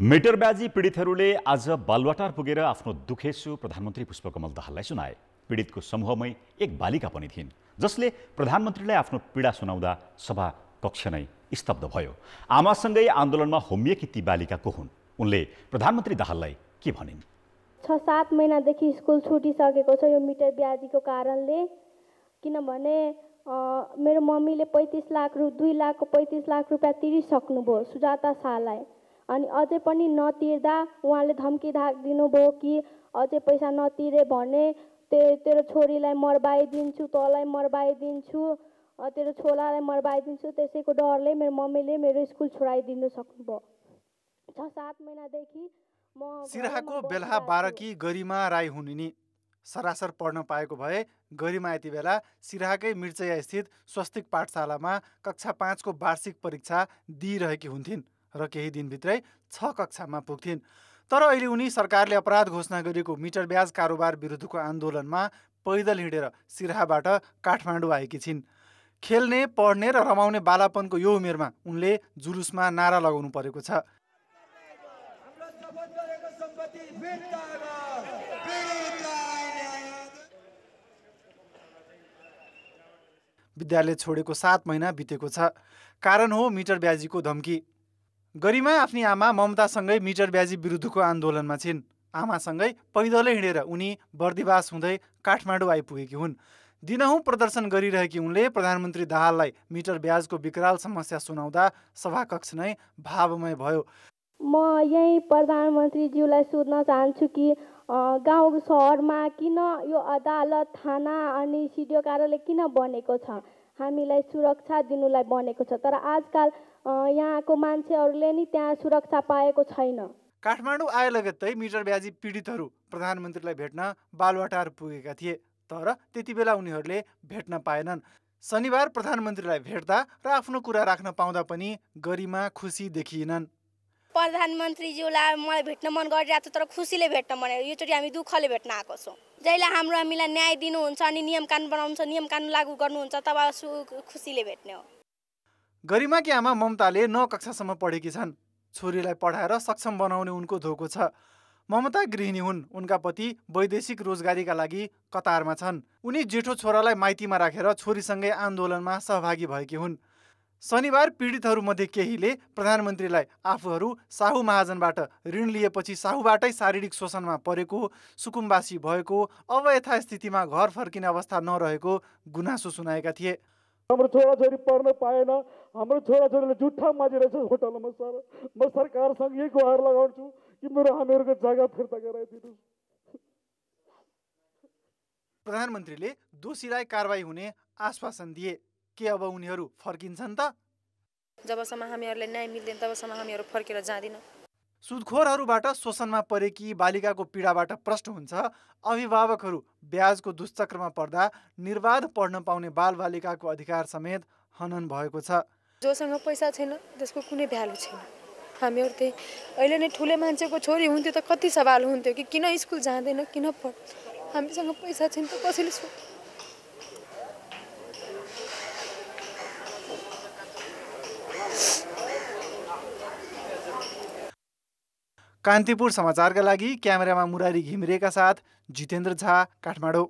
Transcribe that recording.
ब्याजी पीडितहरूले आज बालुवाटार पुगेर आफ्नो दुखेसु प्रधानमन्त्री पुष्पकमल दाहाललाई सुनाए पीडितको समूहमै एक बालिका पनि थिइन् जसले प्रधानमन्त्रीलाई आफ्नो पीडा सुनाउँदा सभा कक्ष नै स्तब्ध भयो आमासँगै आन्दोलनमा होमिएकी ती बालिकाको हुन् उनले प्रधानमन्त्री दाहाललाई के भनिन् छ सात महिनादेखि स्कुल छुटिसकेको छ यो मिटर ब्याजीको कारणले किनभने मेरो मम्मीले पैँतिस लाख रु दुई लाखको पैँतिस लाख रुपियाँ तिरिसक्नुभयो सुजाता शाहलाई अनि अझै पनि नतिर्दा उहाँले धम्की दिनुभयो कि अझै पैसा नतिरे भने ते तेरो छोरीलाई मर्बाइदिन्छु तँलाई मर्बाइदिन्छु तेरो छोरालाई मर्बाइदिन्छु त्यसैको डरले मेरो मम्मीले मेरो स्कुल छोडाइदिनु सक्नुभयो छ सात महिनादेखि म सिराहाको बेला बारकी गरिमा राई हुने सरासर पढ्न पाएको भए गरिमा यति बेला सिराहाकै मिर्चया स्थित स्वस्तिक पाठशालामा कक्षा पाँचको वार्षिक परीक्षा दिइरहेकी हुन्थिन् र केही दिनभित्रै छ कक्षामा पुग्थिन् तर अहिले उनी सरकारले अपराध घोषणा गरेको मिटर ब्याज कारोबार विरुद्धको आन्दोलनमा पैदल हिँडेर सिराहाबाट काठमाडौँ आएकी छिन् खेल्ने पढ्ने र रमाउने बालापनको यो उमेरमा उनले जुलुसमा नारा लगाउनु परेको छ विद्यालय छोडेको सात महिना बितेको छ कारण हो मिटर ब्याजीको धम्की गरिमा आफ्नी आमा ममतासँगै मिटर ब्याजी विरुद्धको आन्दोलनमा छिन् आमासँगै पैदलै हिँडेर उनी बर्दिवास हुँदै काठमाडौँ आइपुगेकी हुन् दिनहुँ प्रदर्शन गरिरहेकी उनले प्रधानमन्त्री दाहाललाई मिटर ब्याजको विकराल समस्या सुनाउँदा सभाकक्ष नै भावमय भयो म यही प्रधानमन्त्रीज्यूलाई सोध्न चाहन्छु कि गाउँ सहरमा किन यो अदालत थाना अनि सिडिओ कार्यालय किन बनेको छ हामीलाई सुरक्षा दिनुलाई बनेको छ तर आजकल यहाँको मान्छेहरूले नि त्यहाँ सुरक्षा पाएको छैन काठमाडौँ आए लगत्तै मिटर ब्याजी पीडितहरू प्रधानमन्त्रीलाई भेट्न बालुवाटार पुगेका थिए तर त्यति बेला उनीहरूले भेट्न पाएनन् शनिबार प्रधानमन्त्रीलाई भेट्दा र आफ्नो कुरा राख्न पाउँदा पनि गरिमा खुसी देखिएनन् प्रधानमन्त्रीज्यूलाई मलाई भेट्न मन गरिरहेको थियो तर खुसीले भेट्न मन योचोटि हामी दुःखले भेट्न आएको छौँ जहिले हाम्रो हामीलाई न्याय दिनुहुन्छ अनि नियम कानुन बनाउनुहुन्छ नियम कानुन लागू गर्नुहुन्छ तब सु खुसीले भेट्ने हो गरिमाकी आमा ममताले न कक्षासम्म पढेकी छन् छोरीलाई पढाएर सक्षम बनाउने उनको धोको छ ममता गृहिणी हुन् उनका पति वैदेशिक रोजगारीका लागि कतारमा छन् उनी जेठो छोरालाई माइतीमा राखेर छोरीसँगै आन्दोलनमा सहभागी भएकी हुन् शनिबार पीडितहरूमध्ये केहीले प्रधानमन्त्रीलाई आफूहरू साहु महाजनबाट ऋण लिएपछि साहुबाटै शारीरिक शोषणमा परेको सुकुम्बासी भएको अब यथास्थितिमा घर फर्किने अवस्था नरहेको गुनासो सुनाएका थिए हाम्रो छोराछोरी पढ्न पाएन हाम्रो छोराछोरीले जुठा माझी होटलमा सर म सरकारसँग यही गुहार लगाउँछु कि मेरो हामीहरूको जग्गा फिर्ता गराइदिनु प्रधानमन्त्रीले दोषीलाई कारवाही हुने आश्वासन दिए के अब उनीहरू फर्किन्छन् त जबसम्म हामीहरूलाई न्याय मिल्दैन तबसम्म हामीहरू फर्केर जाँदैनौँ सुदखोरहरूबाट शोषणमा परेकी बालिकाको पीडाबाट प्रष्ट हुन्छ अभिभावकहरू ब्याजको दुष्चक्रमा पर्दा निर्वाध पढ्न पाउने बालबालिकाको अधिकार समेत हनन भएको छ जोसँग पैसा छैन त्यसको कुनै भ्यालु छैन हामीहरू त्यही अहिले नै ठुलो मान्छेको छोरी हुन्थ्यो त कति सवाल हुन्थ्यो कि किन स्कुल जाँदैन किन पढ हामीसँग पैसा छैन त कसैले कान्तिपुर समाचारका लागि क्यामेरामा मुरारी घिमिरेका साथ जितेन्द्र झा काठमाडौँ